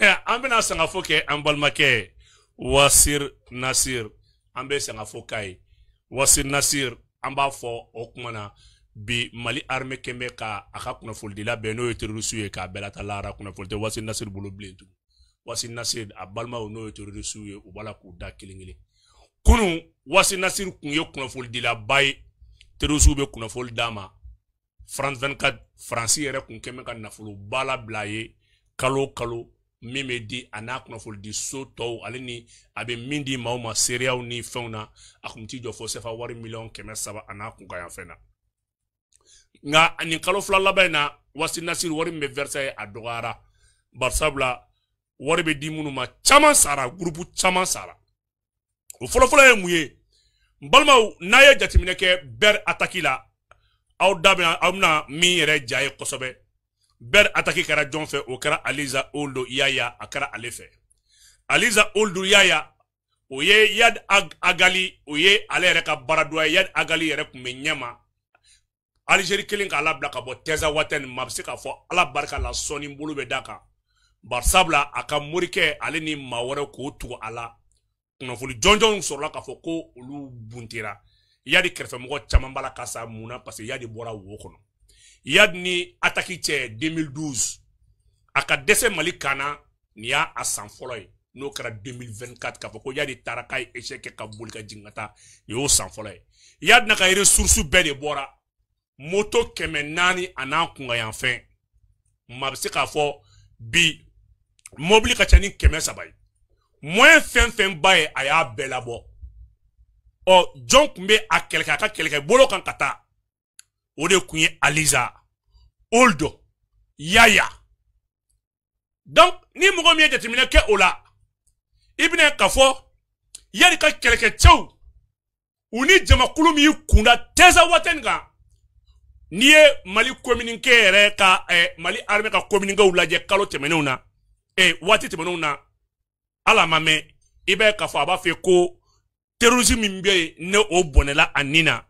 an bɛna sangafo kɛ an balimakɛ wasir nasir an bɛ sangafo k'a ye wasir nasir an b'a fɔ o kuma na bi mali arme kɛnbɛ ka a ka kunnafonidila bɛn n'o ye terorisiw ye k'a bɛɛ lata lahara kunnafoni tɛ wasir nasir bolo bilen tugun wasir nasir a balimaw n'o ye terorisiw ye u b'a la k'u da kelen kelen kunu wasir nasir kun ye kunnafonidilaba ye terorisiw bɛ kunnafoni d'a ma france 24 faransi yɛrɛ kun kɛnbɛ ka nafoloba labila a ye kalo o kalo min bɛ di a n'a kunnafonidi so tɔw ale ni a bɛ min di maaw ma seereyaw ni fɛnw na a tun t'i jɔ fo sefa wari miliyɔn kɛmɛ saba a n'a kunkan fɛn na nka nin kalo fila laban in na wasi nasiri wari min bɛ versa ye a dɔgɔyara barisabula wari bɛ di minnu ma caman sara gurupu caman sara o fɔlɔfɔlɔ ye mun ye n balimaw n'a ye jateminɛ kɛ bɛri ataki la aw da bɛ aw bɛna min yɛrɛ ja ye kosɛbɛ ber ataki kara jɔn fɛ o kɛra aliza oldo yaya a kɛra ale fɛ aliza oldo yaya o ye yad agali o ye ale yɛrɛ ka baaradoya yad agali yɛrɛ kun bɛ ɲɛma alizeri kelen k'a labila ka bɔ tɛza watɛ ma be se k'a fɔ ala barika la sɔni bolo bɛ da kan barisabula a ka morikɛ ale ni ma wɛrɛ k'o tugu a la kunnafoni jɔnjɔnw sɔrɔla k'a fɔ ko olu buntera yadi kɛrɛfɛmɔgɔ caman b'a la ka sa mun na yadi bɔra wo kɔnɔ yad ni ataki cɛ 2012 a ka dɛsɛ mali kan na nin y'a a san fɔlɔ ye n'o kɛra 2024 k'a fɔ ko yadi taara k'a ye échec kɛ ka boli ka jigin ka taa nin y'o san fɔlɔ ye yadi na ka ressource bɛɛ de bɔra moto kɛmɛ naani a n'a kunkanyanfɛn maa bɛ se k'a fɔ bi mobili ka ca ni kɛmɛ saba ye moyen fɛn fɛn ba ye a y'a bɛɛ labɔ ɔ jɔn tun bɛ a kɛlɛkɛ a ka kɛlɛkɛ bolo kan ka taa o de aliza oldo yaya donc ni mɔgɔ min ye jateminɛ kɛ o la i bɛna ka fɔ yali ka kɛlɛkɛcɛw u ni jamakulu min y'i kunda tɛnsa waati nin kan n'i ye mali kominike yɛrɛ ka eh, mali armée ka kominikew lajɛ kalo tɛmɛnenw na eh, waati tɛmɛnenw na hali a ma mɛn i b'a ye k'a fɔ a b'a fɛ ko terrorisme min bɛ yen ni o bɔnɛla a nin na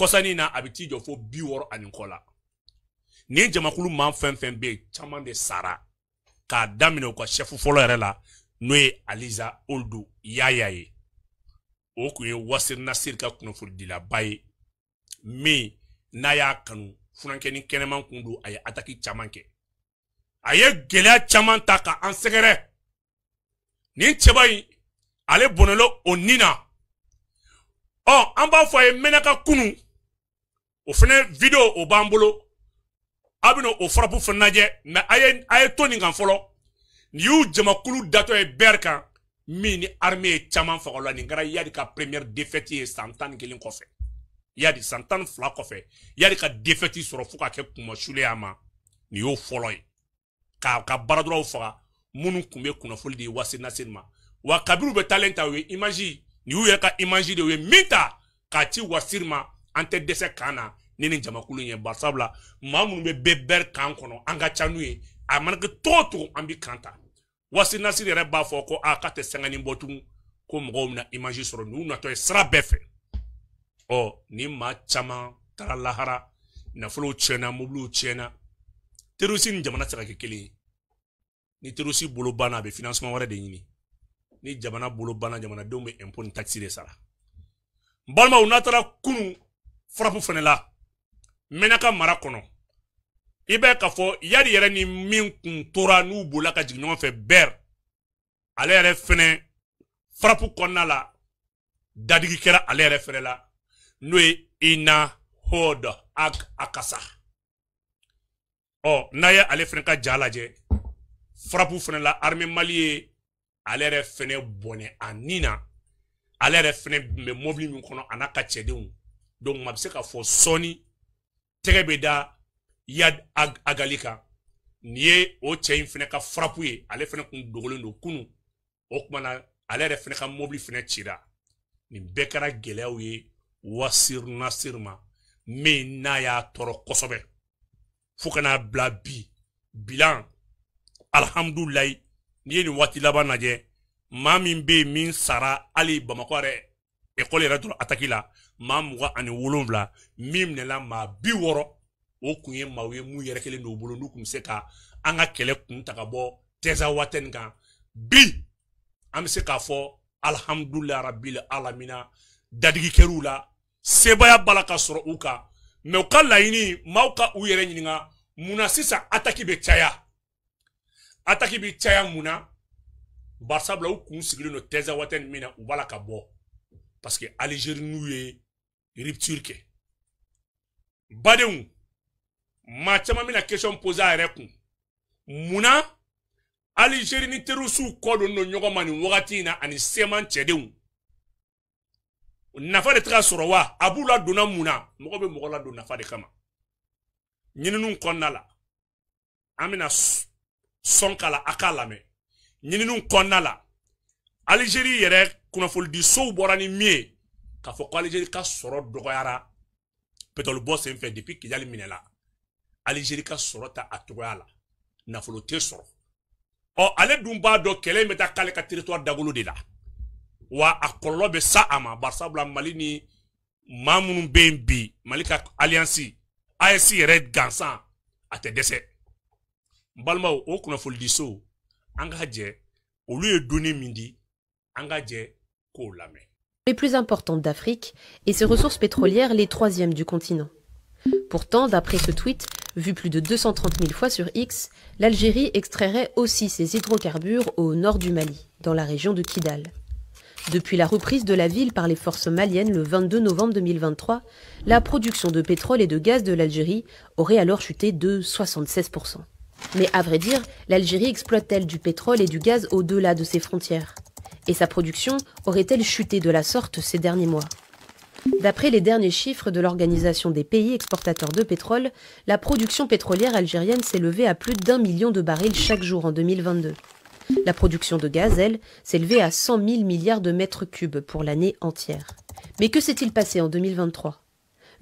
kɔsani na a bɛ t'i jɔ fo bi wɔɔrɔ ani kɔ la nin jamakulu maa fɛn fɛn bɛ yen caman de sara k'a daminɛ u ka sɛfu fɔlɔ yɛrɛ la n'o ye aliza oldo yaya ye o tun ye wasiri nasiri ka kunnafonidilaba ye min n'a y'a kanu funankɛni kɛnɛman kun don a ye ataki caman kɛ a ye gɛlɛya caman ta ka an sɛgɛrɛ nin cɛba in ale bɔnɛlɔ o nin na ɔ an b'a fɔ a ye mɛnaka kunu o fɛnɛ video o b'an bolo a bɛna o farapu fana lajɛ mɛ a ye a ye to nin kan fɔlɔ nin y'u jamakulu datɔ ye bɛri kan min ni armée ye caman faga o la nin kɛra yadi ka première défaite ye san tan ni kelen kɔfɛ yadi san tan ni fila kɔfɛ yadi ka défaite sɔrɔ fo ka kɛ kumasuleya ma nin y'o fɔlɔ ye k'a ka baaradɔrɔw faga minnu tun bɛ kunnafoni di wase nasiri ma wa kabiru bɛ taalen ta u ye image nin y'u yɛrɛ ka image de ye min ta k'a ci wasiri ma an tɛ dɛsɛ kan na ni nin jamakulu ye barisabula maa minnu bɛ bɛɛ bɛri kan kɔnɔ an ka ca n'u ye a mana kɛ togo togo an bɛ kan ta wasi nasiri yɛrɛ b'a fɔ ko a k'a tɛ sɛgɛnni bɔ tugun ko mɔgɔw bɛna imaji sɔrɔ n'u natɔ ye sira bɛɛ fɛ ɔ nin maa caman taara lahara nafolow tiɲɛna mobiliw tiɲɛna terorisi ni jamana tɛ se ka kɛ kelen ye ni terorisi bolo banna a bɛ financement wɛrɛ de ɲini ni jamana bolo banna jamanadenw bɛ impôt ni taxe de sara n balimaw n'a taara kunu frappe fana la mɛnaka mara kɔnɔ i bɛ k'a fɔ yali yɛrɛ ni min kun tora n'u bola ka jigin ɲɔgɔn fɛ bɛr ale yɛrɛ fɛnɛ farapu kɔnɔna la dadigi kɛra ale yɛrɛ fɛnɛ la n'o ye ina hod ak akasa ɔ n'a ye ale fɛnɛ ka ja lajɛ farapu fɛnɛ la arme mali ye ale yɛrɛ fɛnɛ bɔnɛ a ni na ale yɛrɛ fɛnɛ bɛ mɔbili min kɔnɔ a n'a ka cɛdenw donc a bɛ se k'a fɔ sɔɔni tɛgɛ bɛ da ya agali kan nin ye o cɛ in fɛnɛ ka farapu ye ale fɛnɛ kun dogolen don kunu o kumana ale yɛrɛ fɛnɛ ka mobili fɛnɛ cira nin bɛɛ kɛra gɛlɛyaw ye wasir nasir ma min n'a y'a tɔɔrɔ kosɛbɛ fo ka n'a bila bi bilan alihamdulilayi n'i ye nin waati laban lajɛ maa min bɛ yen min sara hali bamakɔ yɛrɛ ekɔli yɛrɛ dɔrɔn ataki la maa mugan ani wolonfila min minɛla maa bi wɔɔrɔ o kun ye maaw ye mun yɛrɛkɛlen don u bolo n'u kun bɛ se ka an ka kɛlɛ kun ta ka bɔ tɛza waati nin kan bi an bɛ se k'a fɔ alihamudulilayi rabil alamina dadigi kɛr'u la sebaya b'a la ka sɔrɔ u kan mɛ u ka laɲini maaw ka u yɛrɛ ɲininka munna sisan ataki bɛ caya ataki bɛ caya munna barisabula u kun sigilen don tɛza waati min na u b'a la ka bɔ parce que alizeri n'u ye rupture kɛ badenw maa caman bɛna question pose a yɛrɛ kun munna alizeri ni terisiw kɔ don don ɲɔgɔn ma nin wagati in na ani seman cɛdenw nafa de tɛ ka sɔrɔ wa a b'u ladonna mun na mɔgɔ bɛ mɔgɔ ladon nafa de kama ɲininiw kɔnɔna la an bɛna sɔn k'a la a k'a lamɛn ɲininiw kɔnɔna la alizeri yɛrɛ kunnafonidisow bɔra ni min ye k'a fɔ ko alizeri ka sɔrɔ dɔgɔyara pétrole bɔ senfɛ depuis kidali minɛla alizeri ka sɔrɔ ta a cogoya la nafolo tɛ sɔrɔ ɔ ale dun b'a dɔn kɛlɛ in bɛ taa k'ale ka territoire dagolo de la wa a kɔlɔlɔ bɛ sa a ma barisabula mali ni maa minnu bɛ yen bi mali ka alliance AES yɛrɛ gansan a tɛ dɛsɛ n balimaw o kunnafonidiso an ka jɛ olu ye donni min di an ka jɛ k'o lamɛn les plus importantes d'Afrique et ses ressources pétrolières les troisièmes du continent. Pourtant, d'après ce tweet, vu plus de 230 000 fois sur X, l'Algérie extrairait aussi ses hydrocarbures au nord du Mali, dans la région de Kidal. Depuis la reprise de la ville par les forces maliennes le 22 novembre 2023, la production de pétrole et de gaz de l'Algérie aurait alors chuté de 76%. Mais à vrai dire, l'Algérie exploite-t-elle du pétrole et du gaz au-delà de ses frontières et sa production aurait-elle chuté de la sorte ces derniers mois D'après les derniers chiffres de l'Organisation des pays exportateurs de pétrole, la production pétrolière algérienne s'est levée à plus d'un million de barils chaque jour en 2022. La production de gaz, elle, s'est levée à 100 000 milliards de mètres cubes pour l'année entière. Mais que s'est-il passé en 2023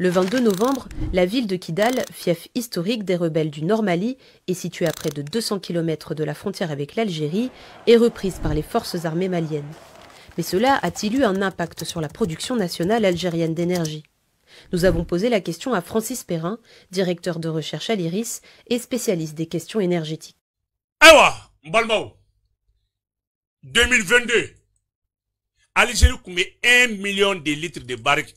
le 22 novembre, la ville de Kidal, fief historique des rebelles du Nord-Mali et située à près de 200 km de la frontière avec l'Algérie, est reprise par les forces armées maliennes. Mais cela a-t-il eu un impact sur la production nationale algérienne d'énergie Nous avons posé la question à Francis Perrin, directeur de recherche à l'IRIS et spécialiste des questions énergétiques. 2022, Algérie 1 million de litres de barriques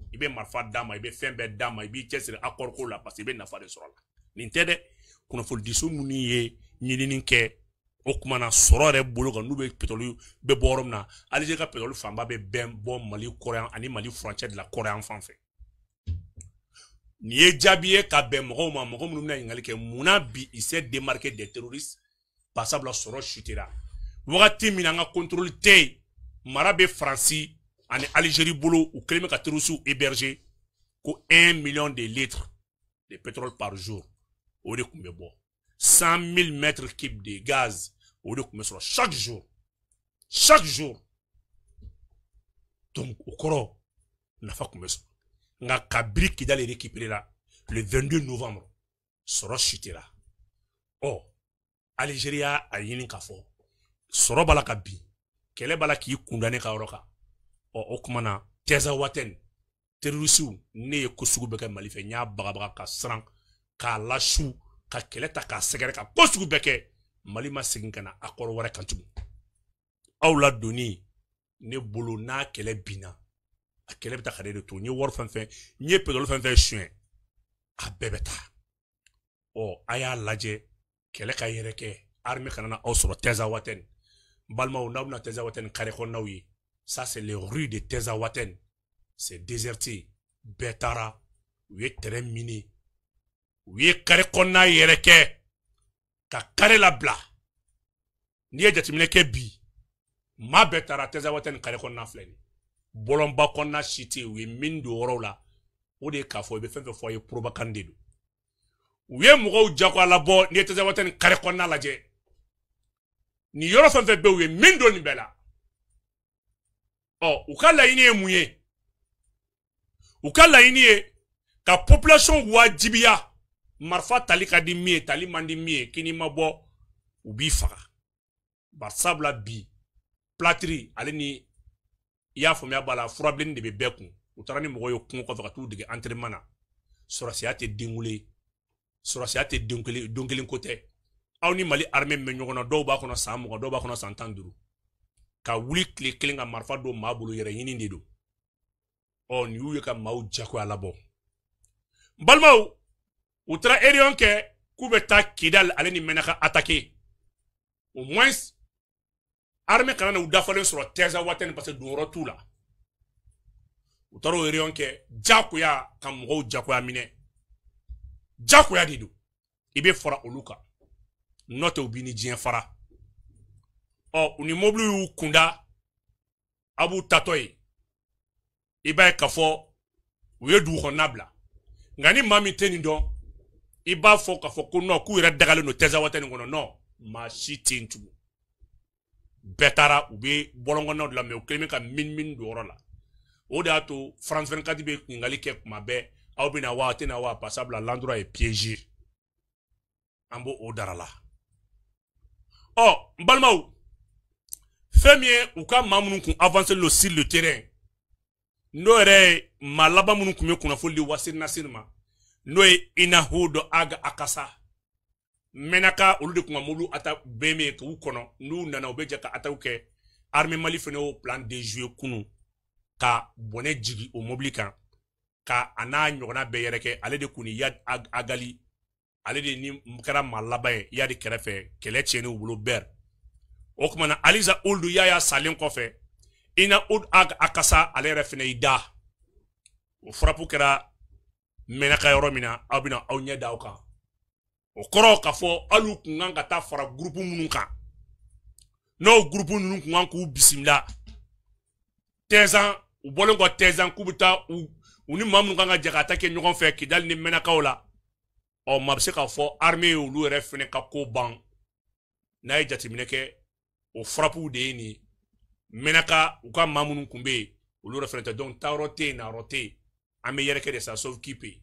i bɛ marifa d'a ma i bɛ fɛn bɛɛ d'a ma i b'i cɛsiri accord ko la parce que i bɛ nafa de sɔrɔ a la nin tɛ dɛ kunnafonidiso minnu ye ɲinini kɛ o kumana sɔrɔ yɛrɛ bolo kan n'u bɛ pétrole bɛ bɔ yɔrɔ min na alize ka pétrole fanba bɛ bɛn bɔ mali kɔrɔyan ani mali furancɛ de la kɔrɔyan fan fɛ nin ye jaabi ye ka bɛn mɔgɔw ma mɔgɔ minnu bɛna ɲininkali kɛ munna bi il s'est démarqué des terroristes basabula sɔrɔ chutera wagati min na an ka contrôle tɛ yen mara bɛ faransi En Algérie bolo ou kɛlen bɛ hébergé, terroristes 1 million de litres de pétrole par jour lieu de 100 000 mètres cubes de gaz lieu de chaque jour chaque jour donc o kɔrɔ nafa tun bɛ cabri qui qui Kidali récupérer là, le 22 novembre chuté là. Oh, Algérie a ɲini k'a Sera sɔrɔ b'a la ka bin ka ɔ o kumana tɛza waten terorisiw ne ye ko sugu bɛɛ kɛ mali fɛ n y'a bagabaga ka siran k'a lasu ka kɛlɛ ta k'a sɛgɛrɛ ka ko sugu bɛɛ kɛ mali ma segin ka na a kɔrɔ wɛrɛ kan tugun aw ladonni ne bolo n'a kɛlɛ binna a kɛlɛ bɛ ta ka ne de to n ye wari fɛn fɛn n ye pɛtɔli fɛn fɛn suɲɛ a bɛɛ bɛ taa ɔ a y'a lajɛ kɛlɛ ka yɛrɛ kɛ arime kana na aw sɔrɔ tɛza watɛni balimaw n'aw bɛna tɛza watɛni kare kɔnɔnaw ye Ça, c'est les rues de Tezawaten. C'est déserté. Betara. U ye terrain miné. U ye carré kɔnɔna yɛrɛ kɛ. Ka carré labila. N'i ye jateminɛ kɛ bi. Maa bɛɛ taara Tezawaten carré kɔnɔna filɛ nin ye. Bɔlɔnba kɔnɔna si tɛ yen. U ye mine don yɔrɔw la. O de ye k'a fɔ i bɛ fɛn fɛn fɔ a ye propagande de don. U ye mɔgɔw jagoyalabɔ n'i ye Tezawaten carré kɔnɔna lajɛ. Nin yɔrɔ fɛn fɛn bɛ yen u ye min don nin bɛɛ la. ɔ u ka laɲini ye mun ye u ka laɲini ye ka population wajibiya marifa tali ka di min ye tali man di min ye kini ma bɔ u b'i faga bari sabula bi platiri ale ni i y'a faamuya b'a la furabilenni de bɛ bɛɛ kun u taara ni mɔgɔ ye kungo kɔfɛ ka t'u dege entraînement na sɔrɔsiya tɛ den wolo ye sɔrɔsiya tɛ don kelen ko tɛ aw ni mali armée min bɛ ɲɔgɔn na dɔw b'a kɔnɔ san mugan dɔw b'a kɔnɔ san tan ni duuru ka wuli tile kelen ka marifa don maa bolo yɛrɛ ɲini de don ɔ nin y'u ye ka maaw jagoya labɔ n balimaw u taara eriyɔn kɛ k'u bɛ taa kidal ale ni mɛnaka atake au moins armée kana na u dafalen sɔrɔ tɛza waati ni parce que donyɔrɔ t'u la u taara o eriyɔn kɛ jagoya ka mɔgɔw jagoya minɛ jagoya de don i bɛ fara olu kan nɔ tɛ u b'i ni diɲɛ fara ɔ u ni mobili y'u kunda a b'u tatɔ ye i b'a ye k'a fɔ u ye dugu kɔnɔna bila nka ni maa min tɛ nin dɔn i b'a fɔ k'a fɔ ko nɔ k'u yɛrɛ dagalen don tɛzawatɛ nin kɔnɔ nɔ maa si tɛ yen tugun bɛɛ taara u bɛ bɔlɔnkɔnɔnaw de la mɛ u kɛlen bɛ ka minimini don yɔrɔ la o de y'a to france vingt quatre bɛ ɲininkali kɛ kuma bɛɛ aw bɛ na wa aw tɛ na wa parce que sabula l'endroit est piégé an b'o o dara la ɔ n balimaw. fɛn min ye u ka maa minnu kun avancé le sur le terrain n'o yɛrɛ ye maa laban minnu kun bɛ kunnafoni di wasiri nasiri ma n'o ye inahodo aga akasa mɛnaka olu de kun ka mobili ata bɛɛ min ye k'u kɔnɔ n'u nana u bɛ jɛ ka ataw kɛ armée mali fɛnɛ y'o plan de jouer kunu ka bɔnɛ jigi o mobili kan ka a n'a ɲɔgɔnna bɛɛ yɛrɛ ale de kun ni yad agali ale de ni kɛra maa laban ye yadi kɛrɛfɛ kɛlɛ tiɲɛn'u bolo bɛɛ o kumana aliza uldu y'a y'a salen kɔfɛ i na ud ag akasa ale yɛrɛ fɛnɛ i da o furapu kɛra mɛnaka yɔrɔ min na aw bɛna aw ɲɛ da aw kan o kɔrɔ k'a fɔ hali u kun kan ka taa fara gurupu minnu kan n'o gurupu ninnu kun kan k'u bisimila tɛnzan u bɔlen kɔ tɛnzan k'u bɛ taa u u ni maa minnu kan ka jɛ ka taa kɛ ɲɔgɔn fɛ kidali ni mɛnakaw la ɔ maa bɛ se k'a fɔ armée ye olu yɛrɛ fɛnɛ ka ko ban n'a ye jateminɛ kɛ o frapuw de ye nin menaka u ka ma minnu kun be yen olu yɛrɛ fɛnɛ tɛ donc tayɔrɔ te yen nayɔrɔ te yen an be yɛrɛkɛ de sa sauf kipe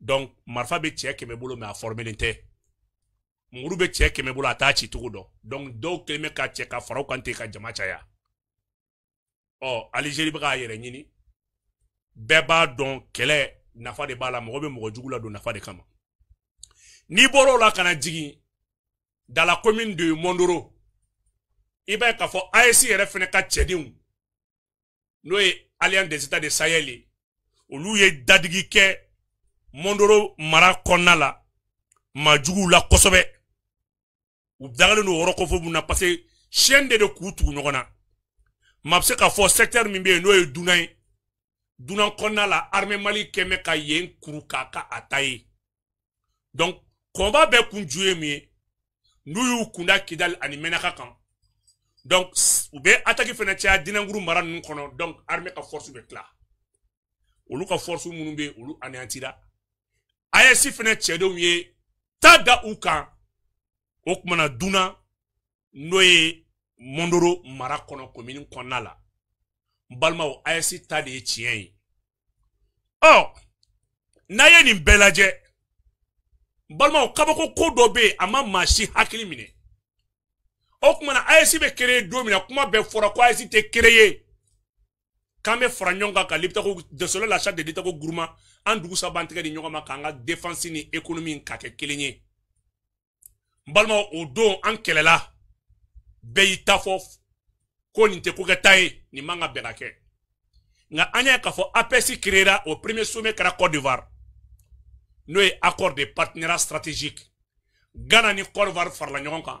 donc marifa be cɛɛ kɛmɛ bolo ma a fɔrɔmelen tɛ muru be cɛɛ kɛmɛ bolo a t'a ci cogo dɔn donc dɔw kelen bɛ ka cɛ ka faraw kan ten ka jama caya ɔ alizeri be k'a yɛrɛ ɲini bɛɛ b'a dɔn kɛlɛ nafa de b'a la mɔgɔ be mɔgɔ jugu ladon nafa de kama n'i bɔr'o la kana jigin dala commune de mondoro i b'a ye k'a fɔ AES yɛrɛ fɛnɛ ka cɛdenw n'o ye Alliance des États de Sahel ye olu ye dadigi kɛ Mondoro mara kɔnɔna la maajuguw la kosɛbɛ u dagalen don o yɔrɔ mun na parce que chaîne de de k'u tugu ɲɔgɔn na maa bɛ se k'a fɔ secteur min bɛ yen n'o ye dunan ye dunan kɔnɔna la armée mali kɛ mɛ ka yen kuru k'a ka a ta ye donc kɔnba bɛɛ kun ju ye min ye n'u y'u kunda kidali ani mɛnaka kan donc u bɛ attaque fana caya dinankuru mara ninnu kɔnɔ donc armée ka force bɛ tila olu ka force minnu bɛ yen olu anéantira AES fana cɛdenw ye ta da u kan o kumana dunan n'o ye mɔndoro mara kɔnɔ komini kɔnɔna la n balimaw AES ta de ye tiɲɛ ye ɔ n'a ye nin bɛɛ lajɛ n balimaw kabako ko dɔ bɛ yen a ma maa si hakili minɛ o kumana ayesi bɛ kereye don min na kuma bɛɛ fɔra ko ayesi tɛ kereye k'an bɛ fara ɲɔgɔn kan ka libitako dɛsɛlɛ lasa de litako guruma an dugu saba an tɛgɛ di ɲɔgɔn ma k'an ka defansi ni ekonomi ka kɛ kelen ye n balima o don an kɛlɛla bɛɛ y'i ta fɔ ko nin tɛ kokɛta ye nin man ka bɛn ka kɛ nka an y'a k'a fɔ apɛsi kerera o premier sommet kɛra cote d'ivoire n'o ye accord de partenariat stratégique ghana ni cote d'ivoire farala ɲɔgɔn kan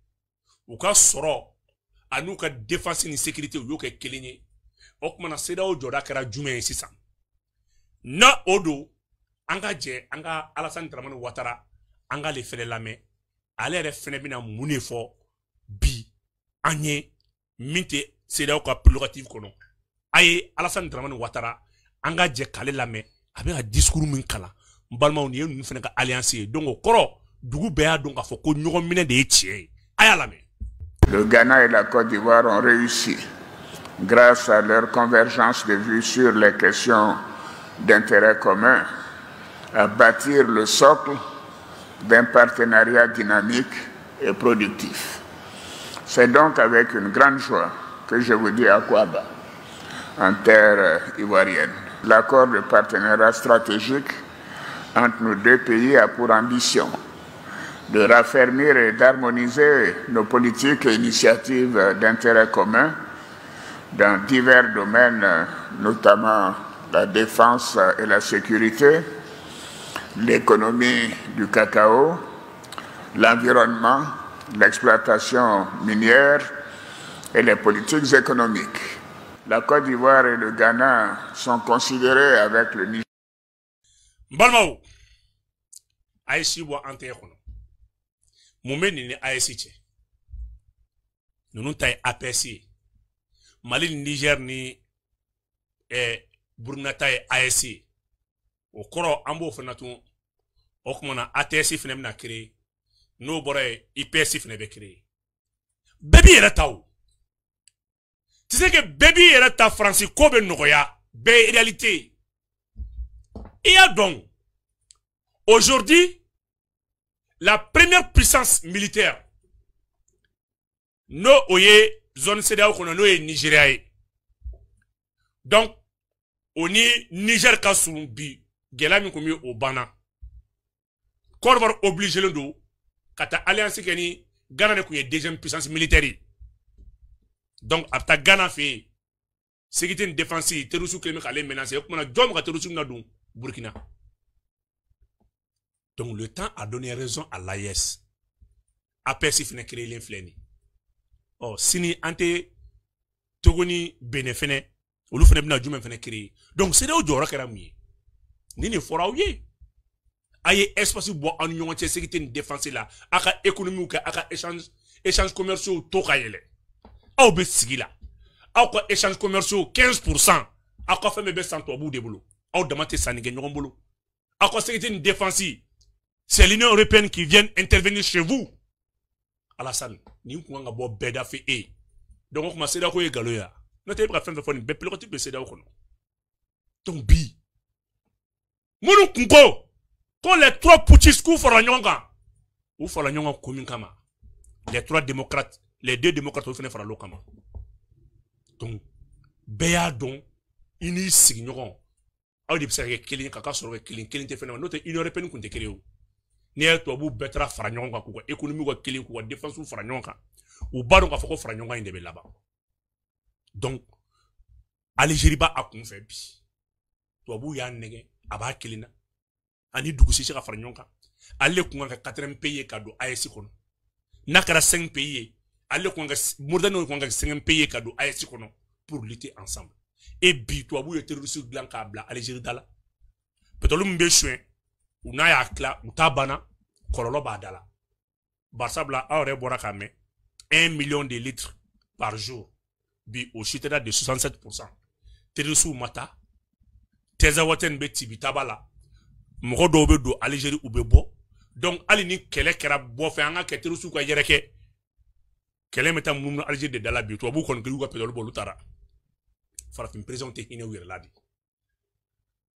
u ka sɔrɔ an'u ka defense ni sécurité u y'o kɛ kelen ye o kumana sedaw jɔda kɛra jumɛn ye sisan na o don an ka jɛ an ka alasani daramani watara an k'ale fɛnɛ lamɛn ale yɛrɛ fɛnɛ bena mun ne fɔ bi an ye min tɛ sedaw ka prérogative kɔnɔ a ye alasani daramani watara an ka jɛ k'ale lamɛn a bɛ ka discours min kalan n balimaw nin ye ninnu fɛnɛ ka alliance ye donc o kɔrɔ dugu bɛɛ y'a dɔn k'a fɔ ko ɲɔgɔn minɛ de ye tiɲɛ ye a y'a lamɛn le Ghana et la Côte d'Ivoire ont réussi, grâce à leur convergence de vues sur les questions d'intérêt commun, à bâtir le socle d'un partenariat dynamique et productif. C'est donc avec une grande joie que je vous dis à Kouaba, en terre ivoirienne. L'accord de partenariat stratégique entre nos deux pays a pour ambition de raffermir et d'harmoniser nos politiques et initiatives d'intérêt commun dans divers domaines, notamment la défense et la sécurité, l'économie du cacao, l'environnement, l'exploitation minière et les politiques économiques. La Côte d'Ivoire et le Ghana sont considérés avec le Niger. mun bɛ nin ni AES cɛ ninnu ta ye APS ye Mali ni Niger ni eh, Burukina ta ye AES ye o kɔrɔ an b'o fana tun o tuma na ATS fana bɛna créer n'o bɔra yen IPS fana bɛ créer bɛɛ b'i yɛrɛ ta o tɛ se ka bɛɛ b'i yɛrɛ ta Faransi ko bɛ nɔgɔya bɛɛ ye réalité ye i y'a dɔn aujourd'hui la première puissance militaire n'o o ye zone CEDEAO kɔnɔ n'o ye Nigeria ye donc o ni Niger ka surun bi gɛlɛya min tun bɛ o banna Côte d'Ivoire obligé don ka taa alliance kɛ ni Ghana de tun ye deuxième puissance militaire ye donc a bɛ taa Ghana fɛ yen sécurité ni défense terroristes kɛlen bɛ k'ale menacer o tuma na jɔn bɛ ka terroristes na don Burkina. Donc le temps a donné raison à l'AIS. E a persif créelen créé nin Oh, sini ante tɛ togo ni benin fɛnɛ olu fana bɛna donc c'est jɔyɔrɔ kɛra mun ye nin de fɔra aw ye Aye, espace bɔ aw ni ɲɔgɔn cɛ sécurité ni défense la a économie ou ka échange échange commerciaux to kayele. yɛlɛ aw bɛ sigi la échange commerciaux 15 A ka fɛn bɛɛ toi san de bolo aw dama tɛ sanni kɛ ɲɔgɔn bolo quoi ka sécurité ni défense c'est l'Union européenne qui vient intervenir chez vous. Alassane, ni kun ka bo beda da e Donc o tuma CEDEAO ye nkalon Notre wa? N'o tɛ e bɛ ka fɛn fɛn fɔ nin bɛɛ pilote Donc bi minnu tun ko les trois petits k'u farala ɲɔgɔn kan u nyonga ɲɔgɔn kama les trois démocrates les deux démocrates olu fana faral'o kama. Donc bɛɛ don, dɔn i n'i sigiɲɔgɔn aw de bɛ se ka kɛ kelen ye ka k'a sɔrɔ ka Union européenne tun tɛ n'i y'a tubabu bɛɛ taara fara ɲɔgɔn kan k'u ka économie ka kelen k'u ka défense fara ɲɔgɔn kan u b'a dɔn k'a fɔ ko fara ɲɔgɔn in de bɛ laban donc Algérie b'a a kun fɛ bi tubabu y'a nɛgɛ a b'a kelen na ani dugu si tɛ se ka fara ɲɔgɔn kan ale de kun ka kɛ quatrième pays ye ka don AES kɔnɔ n'a kɛra cinq pays ye ale kun ka Mauritanie kun ka kɛ cinquième pays ye ka don AES kɔnɔ pour lutter ensemble et bi tubabu ye terroriste dilan k'a bila Algérie da la pétrole min bɛ suɲɛ u n'a y'a tila u t'a banna kɔlɔlɔ b'a da la barisabula aw yɛrɛ bɔra k'a mɛn un million de litres par jour bi o si tɛda de 67 pourcent terisiw ma ta tɛzawatɛni bɛ tibi taba la mɔgɔ dɔw bɛ don alizeri u bɛ bɔ donc hali ni kɛlɛ kɛra bɔfɛ an ka kɛ terisiw ka yɛrɛkɛ kɛlɛ bɛ taa munumunu alizeri de da la bi tubabuw kɔni kɛr'u ka pɛtɔli bɔ olu taara farafin perezanw tɛ hinɛ u yɛrɛ la bi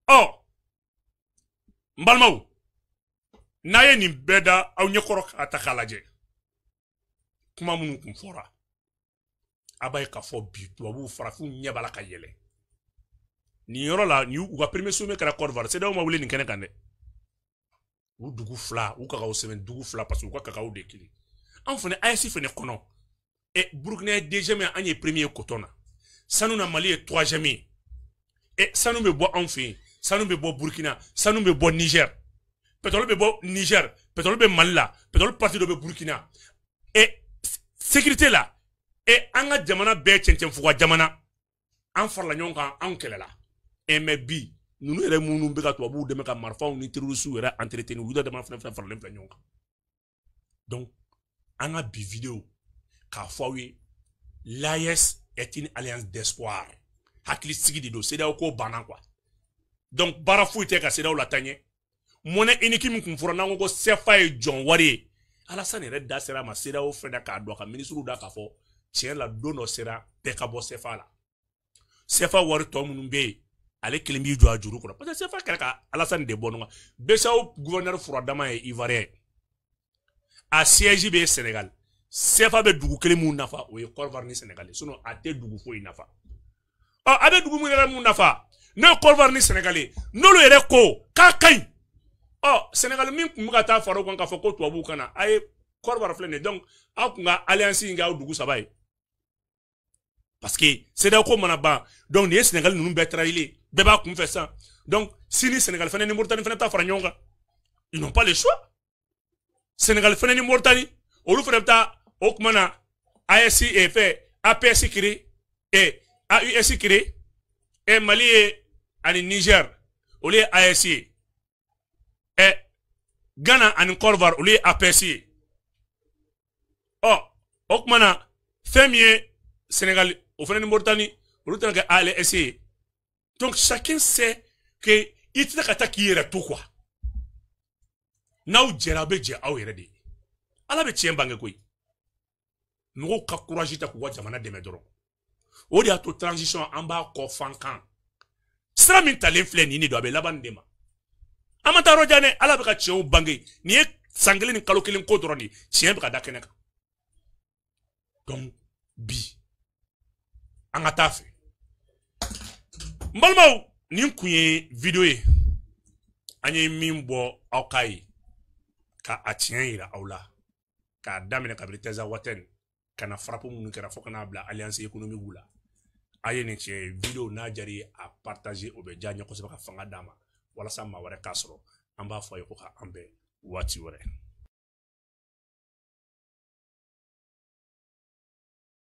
ɔ n balimaw n'a ye nin bɛɛ da aw ɲɛkɔrɔ k'a ta k'a lajɛ kuma minnu kun fɔra a b'a ye k'a fɔ bi tubabuw farafinw ɲɛ b'a la ka yɛlɛ nin yɔrɔ la nin y'u ka premier sommet kɛra Côte d'Ivoire CEDEAO ma wuli nin kɛnɛ kan dɛ u dugu fila u kakaw sɛbɛn dugu fila parce que u ka kakaw de kelen an fana AES fana kɔnɔ ɛ Burukina ye deuxième an ye premier ye Coton na sanu na Mali ye troisième ye ɛ sanu bɛ bɔ anw fɛ yen sanu bɛ bɔ burukina sanu bɛ bɔ niger pétrole bɛ bɔ niger pétrole bɛ mali la pétrole parti dɔ bɛ burukina et sécurité la et an ka jamana bɛɛ cɛncɛn fuga jamana an farala ɲɔgɔn kan anw kɛlɛla et mais bi ninnu yɛrɛ minnu bɛ ka tubabuw dɛmɛ ka marifaw ni terrorisiw yɛrɛ entretenir u da dama fana fana faralen filɛ ɲɔgɔn kan donc an ka bi vidéo k'a fɔ aw ye l'AES est une alliance d'espoir hakilisigi de don CEDEAO ko banna quoi donc baara foyi tɛ ka sedaw la taɲɛ mɔnɛ uniki min kun fɔra n'an ko ko sɛfa ye jɔn wari ye alasani yɛrɛ da sera a ma sedaw fɛnɛ k'a dɔn a ka minisiriw da k'a fɔ tiɲɛ la don dɔ sera bɛɛ ka bɔ sɛfa la sɛfa wari tɔ minnu bɛ yen ale kelen b'i jɔ a juru kɔnɔ parce que sɛfa kɛra ka alasani de bɔ ɲɔgɔn besaw gouverneur furadama ye ivoirien a siège bɛ sénégal sefa bɛ dugu kelen mun nafa o ye kɔrɔfari ni sɛnɛgali sinɔn a tɛ dugu foyi nafa ɔ a bɛ dugu mun yɛrɛ mun nafa ne kɔrɔwari ni sɛnɛgali n'olu yɛrɛ ko k'a ka ɲi ɔ sɛnɛgali min tun bɛ ka taa fara o kan k'a fɔ ko tubabuw ka na a ye kɔrɔwari filɛ nin ye donc aw tun ka alliance in kɛ aw dugu saba ye parce que CEDEAO ko mana ban donc nin ye sɛnɛgali ninnu bɛɛ trahilé bɛɛ b'a kun fɛ sisan donc sini sɛnɛgali fana ni moritani fana bɛ taa fara ɲɔgɔn kan ils n'ont pas le choix sɛnɛgali fana ni moritani olu fana bɛ taa o tuma na AES fɛ APS créé ɛ AUS créé ɛ Mali ye ani Niger olu ye AES ye ɛ Ghana ani Côte d'Ivoire olu ye APS ye ɔ o oh, tuma na fɛn min ye Sénégal o fana ni Mauritanie olu tɛna kɛ ALS ye donc chacun sait que i tɛ ka taa k'i yɛrɛ to quoi n'aw jɛra aw bɛ jɛ aw yɛrɛ de ala bɛ tiɲɛ bange koyi mɔgɔw ka courage ta k'u ka jamana dɛmɛ dɔrɔn o de y'a to transition an b'a kɔ fan kan sira min talen filɛ nin de don a bɛ laban nin de ma an ma taa yɔrɔ jan dɛ ala bɛ ka tiɲɛw bange nin ye san kelen ni kalo kelen ko dɔrɔn de tiɲɛ bɛ ka da kɛnɛ kan donc bi an ka taa fɛ n balimaw nin kun ye video ye an ye min bɔ aw k'a ye ka a tiɲɛ yira aw la k'a daminɛ kabini tɛza watɛni ka na farapu minnu kɛra fɔɔ kana bila alliance économique la aye ni nin tiɲɛ video n'a jari a partage o bɛ diya ɲɛ kosɛbɛ ka fanga d'a ma walasa maa wɛrɛ k'a sɔrɔ an b'a fɔ a ye ko ka an bɛn waati wɛrɛ